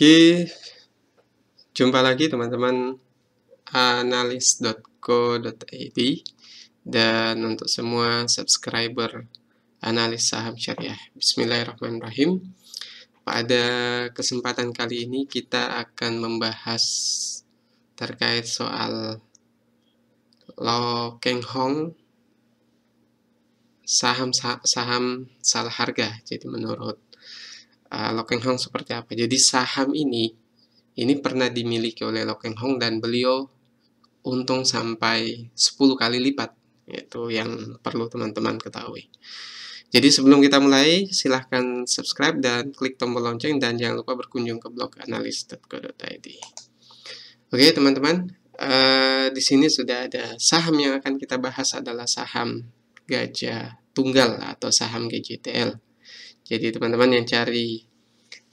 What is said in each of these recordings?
Oke, jumpa lagi teman-teman analis.co.id dan untuk semua subscriber analis saham syariah. Bismillahirrahmanirrahim. Pada kesempatan kali ini kita akan membahas terkait soal Lo Keng Hong saham saham salah harga. Jadi menurut uh, ah, Lokeng Hong seperti apa. Jadi saham ini ini pernah dimiliki oleh Lokeng Hong dan beliau untung sampai 10 kali lipat. Itu yang perlu teman-teman ketahui. Jadi sebelum kita mulai, silahkan subscribe dan klik tombol lonceng dan jangan lupa berkunjung ke blog analis.co.id. Oke teman-teman, uh, di sini sudah ada saham yang akan kita bahas adalah saham Gajah Tunggal atau saham GJTL. Jadi teman-teman yang cari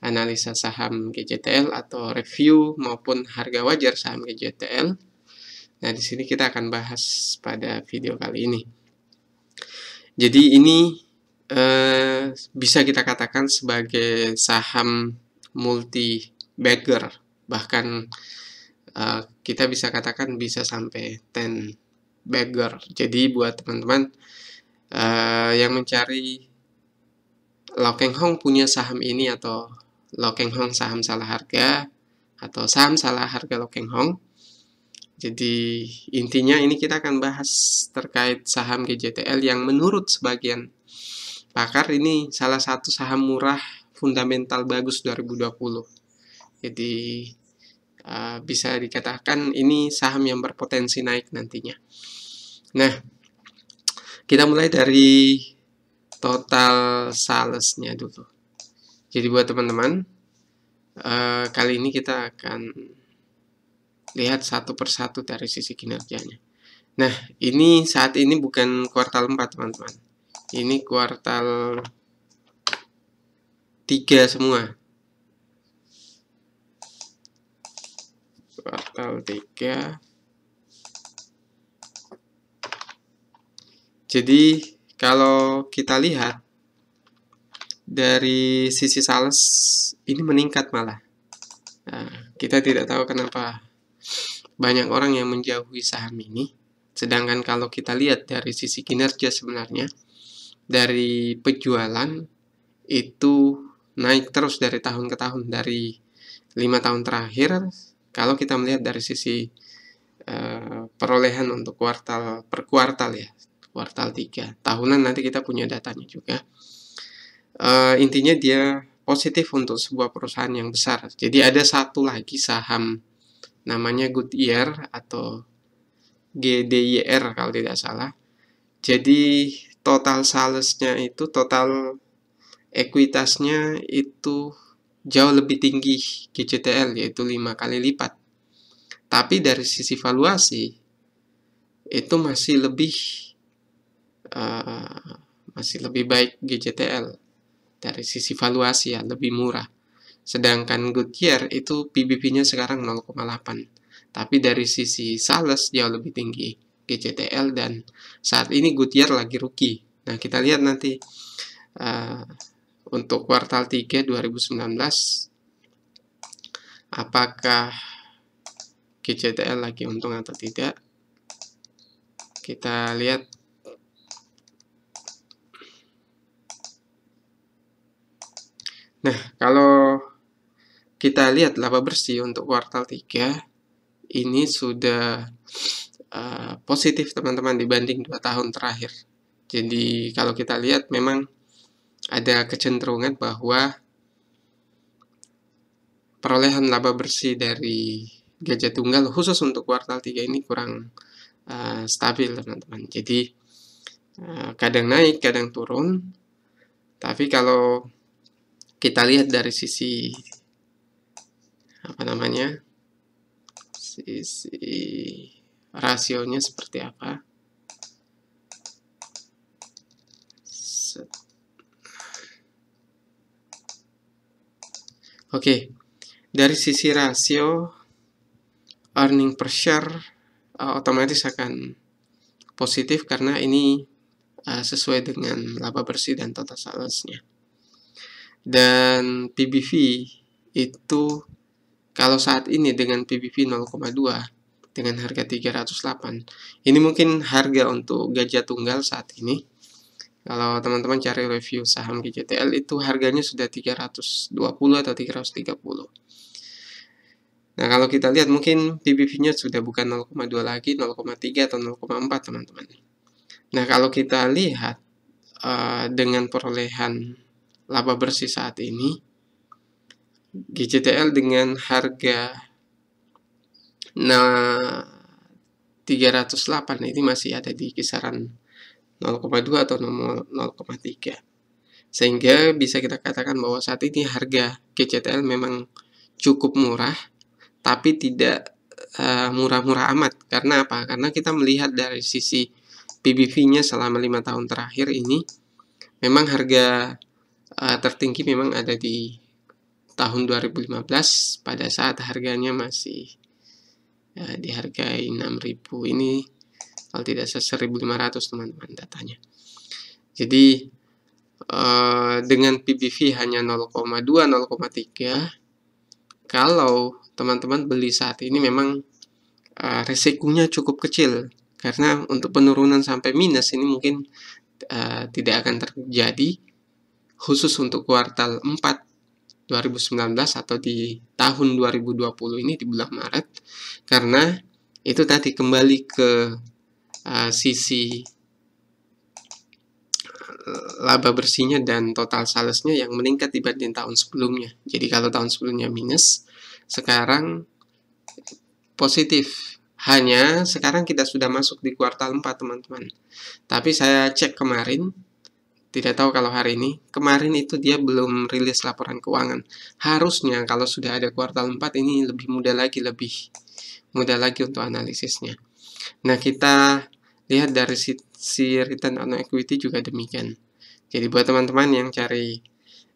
analisa saham GJTL atau review maupun harga wajar saham GJTL. Nah, di sini kita akan bahas pada video kali ini. Jadi ini eh, bisa kita katakan sebagai saham multi bagger, bahkan eh, kita bisa katakan bisa sampai 10 bagger. Jadi buat teman-teman eh, yang mencari Lo Keng Hong punya saham ini atau Lo Keng Hong saham salah harga atau saham salah harga Lo Keng Hong. Jadi intinya ini kita akan bahas terkait saham GJTL yang menurut sebagian pakar ini salah satu saham murah fundamental bagus 2020. Jadi eh, bisa dikatakan ini saham yang berpotensi naik nantinya. Nah, kita mulai dari total salesnya dulu. Jadi buat teman-teman, eh, kali ini kita akan lihat satu persatu dari sisi kinerjanya. Nah, ini saat ini bukan kuartal 4, teman-teman. Ini kuartal 3 semua. Kuartal 3. Jadi kalau kita lihat dari sisi sales ini meningkat malah. Nah, kita tidak tahu kenapa banyak orang yang menjauhi saham ini. Sedangkan kalau kita lihat dari sisi kinerja sebenarnya dari penjualan itu naik terus dari tahun ke tahun dari lima tahun terakhir kalau kita melihat dari sisi uh, perolehan untuk kuartal per kuartal ya kuartal 3 tahunan nanti kita punya datanya juga uh, intinya dia positif untuk sebuah perusahaan yang besar jadi ada satu lagi saham namanya Goodyear atau GDYR kalau tidak salah jadi total salesnya itu total ekuitasnya itu jauh lebih tinggi GCTL yaitu lima kali lipat tapi dari sisi valuasi itu masih lebih Eh, masih lebih baik GJTL dari sisi valuasi ya, lebih murah. Sedangkan Goodyear itu PBB-nya sekarang 0,8. Tapi dari sisi sales jauh lebih tinggi GJTL dan saat ini Goodyear lagi rugi. Nah, kita lihat nanti uh, untuk kuartal 3 2019 apakah GJTL lagi untung atau tidak. Kita lihat Nah, kalau kita lihat laba bersih untuk kuartal 3 ini sudah uh, positif teman-teman dibanding 2 tahun terakhir. Jadi kalau kita lihat memang ada kecenderungan bahwa perolehan laba bersih dari gajah tunggal khusus untuk kuartal 3 ini kurang uh, stabil teman-teman. Jadi uh, kadang naik, kadang turun. Tapi kalau kita lihat dari sisi apa namanya sisi rasionya seperti apa oke dari sisi rasio earning per share uh, otomatis akan positif karena ini uh, sesuai dengan laba bersih dan total salesnya dan PBV itu kalau saat ini dengan PBV 0,2 dengan harga 308. Ini mungkin harga untuk gajah tunggal saat ini. Kalau teman-teman cari review saham GJTL itu harganya sudah 320 atau 330. Nah, kalau kita lihat mungkin PBV-nya sudah bukan 0,2 lagi, 0,3 atau 0,4, teman-teman. Nah, kalau kita lihat uh, dengan perolehan laba bersih saat ini. GCTL dengan harga nah 308 ini masih ada di kisaran 0,2 atau 0,3. Sehingga bisa kita katakan bahwa saat ini harga GCTL memang cukup murah tapi tidak eh, murah-murah murah -murah amat. Karena apa? Karena kita melihat dari sisi PBV-nya selama lima tahun terakhir ini memang harga uh, tertinggi memang ada di tahun 2015 pada saat harganya masih ya, eh, dihargai 6000 ini kalau tidak salah 1500 teman-teman datanya jadi eh, dengan PBV hanya 0,2 0,3 kalau teman-teman beli saat ini memang eh, resikonya cukup kecil karena untuk penurunan sampai minus ini mungkin eh, tidak akan terjadi khusus untuk kuartal 4 2019 atau di tahun 2020 ini di bulan Maret karena itu tadi kembali ke uh, sisi eh, laba bersihnya dan total salesnya yang meningkat dibanding tahun sebelumnya. Jadi kalau tahun sebelumnya minus, sekarang positif. Hanya sekarang kita sudah masuk di kuartal 4, teman-teman. Tapi saya cek kemarin, tidak tahu kalau hari ini kemarin itu dia belum rilis laporan keuangan harusnya kalau sudah ada kuartal 4 ini lebih mudah lagi lebih mudah lagi untuk analisisnya nah kita lihat dari sisi return on equity juga demikian jadi buat teman-teman yang cari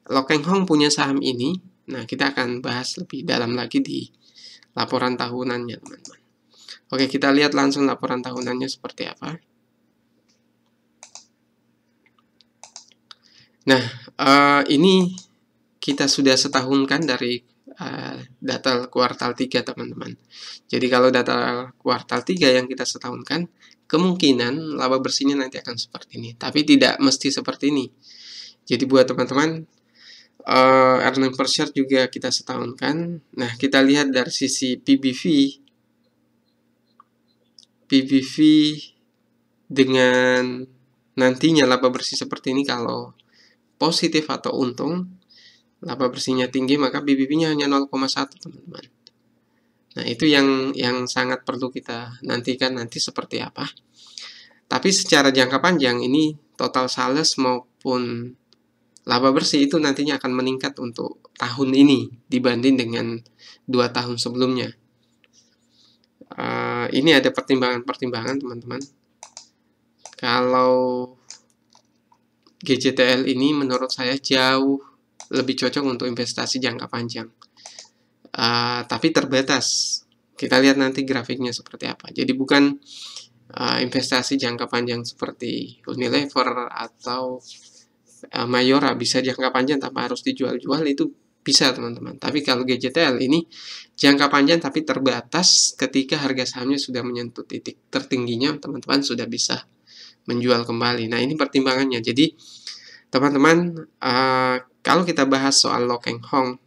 Lokeng Hong punya saham ini nah kita akan bahas lebih dalam lagi di laporan tahunannya teman-teman Oke, kita lihat langsung laporan tahunannya seperti apa. Nah, uh, ini kita sudah setahun kan dari uh, data kuartal 3 teman-teman. Jadi kalau data kuartal 3 yang kita setahunkan, kemungkinan laba bersihnya nanti akan seperti ini. Tapi tidak mesti seperti ini. Jadi buat teman-teman, uh, earning per share juga kita setahunkan. Nah, kita lihat dari sisi PBV. PBV dengan nantinya laba bersih seperti ini kalau positif atau untung, laba bersihnya tinggi maka PBB-nya hanya 0,1 teman-teman. Nah itu yang yang sangat perlu kita nantikan nanti seperti apa. Tapi secara jangka panjang ini total sales maupun laba bersih itu nantinya akan meningkat untuk tahun ini dibanding dengan dua tahun sebelumnya. Uh, ini ada pertimbangan-pertimbangan teman-teman. Kalau GJTL ini menurut saya jauh lebih cocok untuk investasi jangka panjang. Uh, tapi terbatas. Kita lihat nanti grafiknya seperti apa. Jadi bukan uh, investasi jangka panjang seperti Unilever atau uh, Mayora bisa jangka panjang tanpa harus dijual-jual itu bisa teman-teman. Tapi kalau GJTL ini jangka panjang tapi terbatas ketika harga sahamnya sudah menyentuh titik tertingginya teman-teman sudah bisa menjual kembali. Nah, ini pertimbangannya. Jadi, teman-teman, uh, kalau kita bahas soal Lokeng Hong,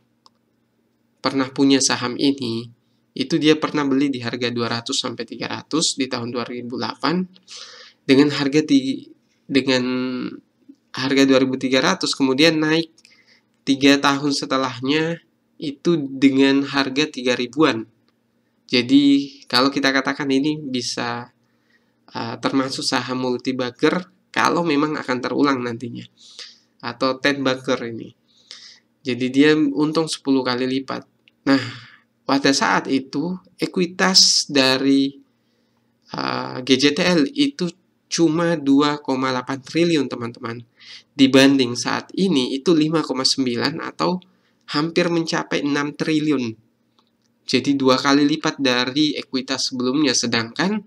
pernah punya saham ini, itu dia pernah beli di harga 200 sampai 300 di tahun 2008 dengan harga di dengan harga 2300 kemudian naik 3 tahun setelahnya itu dengan harga 3000-an. Jadi kalau kita katakan ini bisa Eh, termasuk saham multi bagger kalau memang akan terulang nantinya atau ten bagger ini. Jadi dia untung 10 kali lipat. Nah, pada saat itu ekuitas dari uh, eh, GJTL itu cuma 2,8 triliun teman-teman. Dibanding saat ini itu 5,9 atau hampir mencapai 6 triliun. Jadi dua kali lipat dari ekuitas sebelumnya sedangkan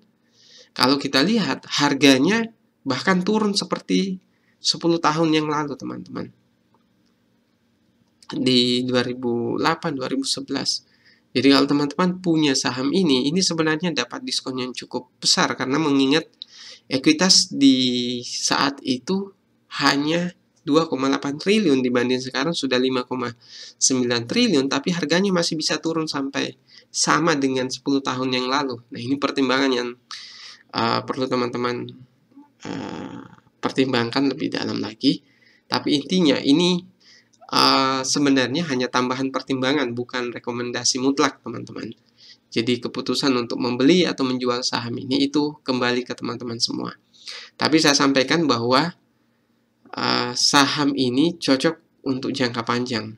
kalau kita lihat harganya bahkan turun seperti 10 tahun yang lalu teman-teman. Di 2008, 2011. Jadi kalau teman-teman punya saham ini, ini sebenarnya dapat diskon yang cukup besar karena mengingat ekuitas di saat itu hanya 2,8 triliun dibanding sekarang sudah 5,9 triliun tapi harganya masih bisa turun sampai sama dengan 10 tahun yang lalu. Nah, ini pertimbangan yang Eh, perlu teman-teman uh, pertimbangkan lebih dalam lagi. Tapi intinya ini uh, sebenarnya hanya tambahan pertimbangan, bukan rekomendasi mutlak, teman-teman. Jadi keputusan untuk membeli atau menjual saham ini itu kembali ke teman-teman semua. Tapi saya sampaikan bahwa uh, saham ini cocok untuk jangka panjang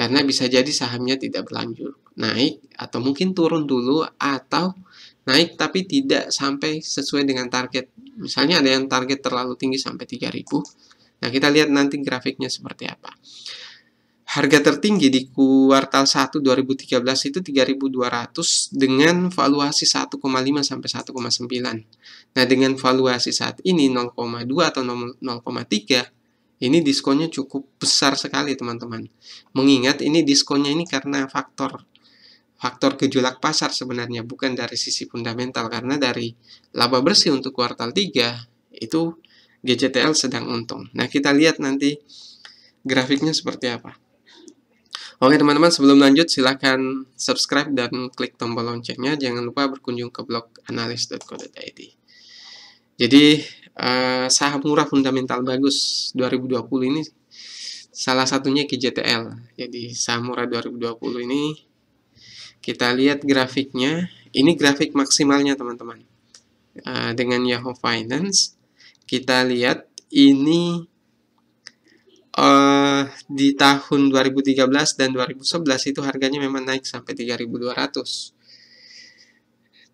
karena bisa jadi sahamnya tidak berlanjut naik atau mungkin turun dulu atau naik tapi tidak sampai sesuai dengan target. Misalnya ada yang target terlalu tinggi sampai 3000. Nah, kita lihat nanti grafiknya seperti apa. Harga tertinggi di kuartal 1 2013 itu 3.200 dengan valuasi 1,5 sampai 1,9. Nah, dengan valuasi saat ini 0,2 atau 0,3 ini diskonnya cukup besar sekali teman-teman. Mengingat ini diskonnya ini karena faktor faktor gejolak pasar sebenarnya bukan dari sisi fundamental karena dari laba bersih untuk kuartal 3 itu GJTL sedang untung. Nah, kita lihat nanti grafiknya seperti apa. Oke teman-teman, sebelum lanjut silahkan subscribe dan klik tombol loncengnya. Jangan lupa berkunjung ke blog analis.co.id. Jadi, uh, saham murah fundamental bagus 2020 ini salah satunya KJTL. Jadi saham murah 2020 ini kita lihat grafiknya. Ini grafik maksimalnya teman-teman. Uh, dengan Yahoo Finance kita lihat ini uh, di tahun 2013 dan 2011 itu harganya memang naik sampai 3200.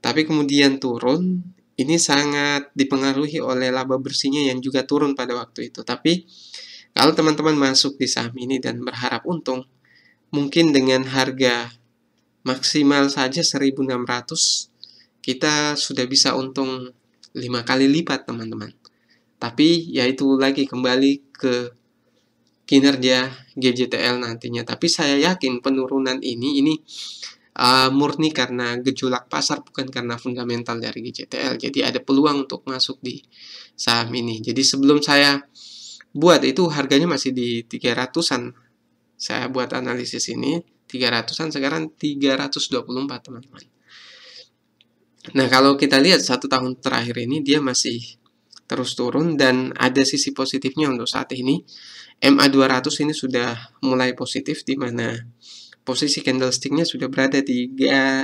Tapi kemudian turun ini sangat dipengaruhi oleh laba bersihnya yang juga turun pada waktu itu. Tapi kalau teman-teman masuk di saham ini dan berharap untung, mungkin dengan harga maksimal saja 1.600 kita sudah bisa untung 5 kali lipat, teman-teman. Tapi yaitu lagi kembali ke kinerja GJTL nantinya. Tapi saya yakin penurunan ini ini Eh, murni karena gejolak pasar bukan karena fundamental dari GCTL. Jadi ada peluang untuk masuk di saham ini. Jadi sebelum saya buat itu harganya masih di 300-an. Saya buat analisis ini 300-an sekarang 324 teman-teman. Nah, kalau kita lihat satu tahun terakhir ini dia masih terus turun dan ada sisi positifnya untuk saat ini. MA200 ini sudah mulai positif di mana posisi candlesticknya sudah berada di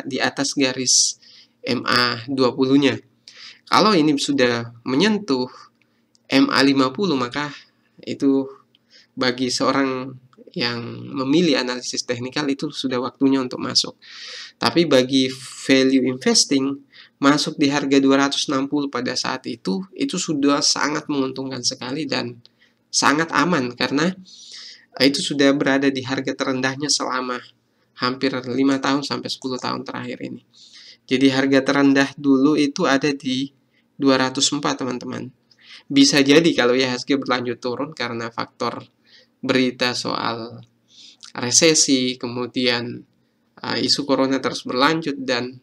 di atas garis MA 20-nya. Kalau ini sudah menyentuh MA 50 maka itu bagi seorang yang memilih analisis teknikal itu sudah waktunya untuk masuk. Tapi bagi value investing masuk di harga 260 pada saat itu itu sudah sangat menguntungkan sekali dan sangat aman karena Ah, itu sudah berada di harga terendahnya selama hampir lima tahun sampai 10 tahun terakhir ini. Jadi harga terendah dulu itu ada di 204 teman-teman. Bisa jadi kalau IHSG berlanjut turun karena faktor berita soal resesi, kemudian uh, isu corona terus berlanjut dan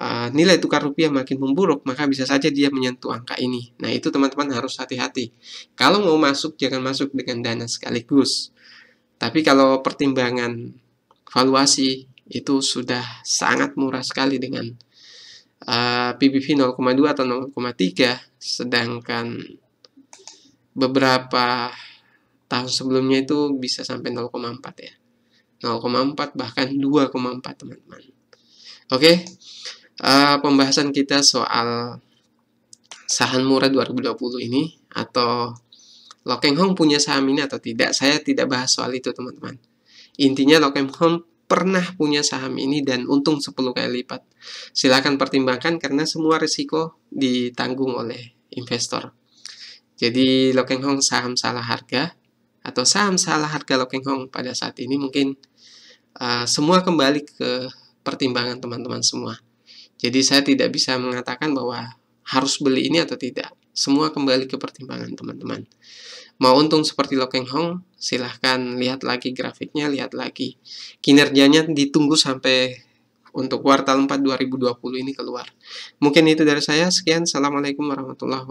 uh, nilai tukar rupiah makin memburuk, maka bisa saja dia menyentuh angka ini. Nah, itu teman-teman harus hati-hati. Kalau mau masuk, jangan masuk dengan dana sekaligus. Tapi kalau pertimbangan valuasi itu sudah sangat murah sekali dengan uh, PBV 0,2 atau 0,3, sedangkan beberapa tahun sebelumnya itu bisa sampai 0,4 ya. 0,4 bahkan 2,4 teman-teman. Oke. Okay? uh, pembahasan kita soal saham murah 2020 ini atau Lokeng Hong punya saham ini atau tidak. Saya tidak bahas soal itu, teman-teman. Intinya Lokeng Hong pernah punya saham ini dan untung 10 kali lipat. silahkan pertimbangkan karena semua risiko ditanggung oleh investor. Jadi Lokeng Hong saham salah harga atau saham salah harga Lokeng Hong pada saat ini mungkin uh, semua kembali ke pertimbangan teman-teman semua. Jadi saya tidak bisa mengatakan bahwa harus beli ini atau tidak. Semua kembali ke pertimbangan teman-teman. Mau untung seperti Lokeng Hong, silahkan lihat lagi grafiknya, lihat lagi. Kinerjanya ditunggu sampai untuk kuartal 4 2020 ini keluar. Mungkin itu dari saya. Sekian. Assalamualaikum warahmatullahi wabarakatuh.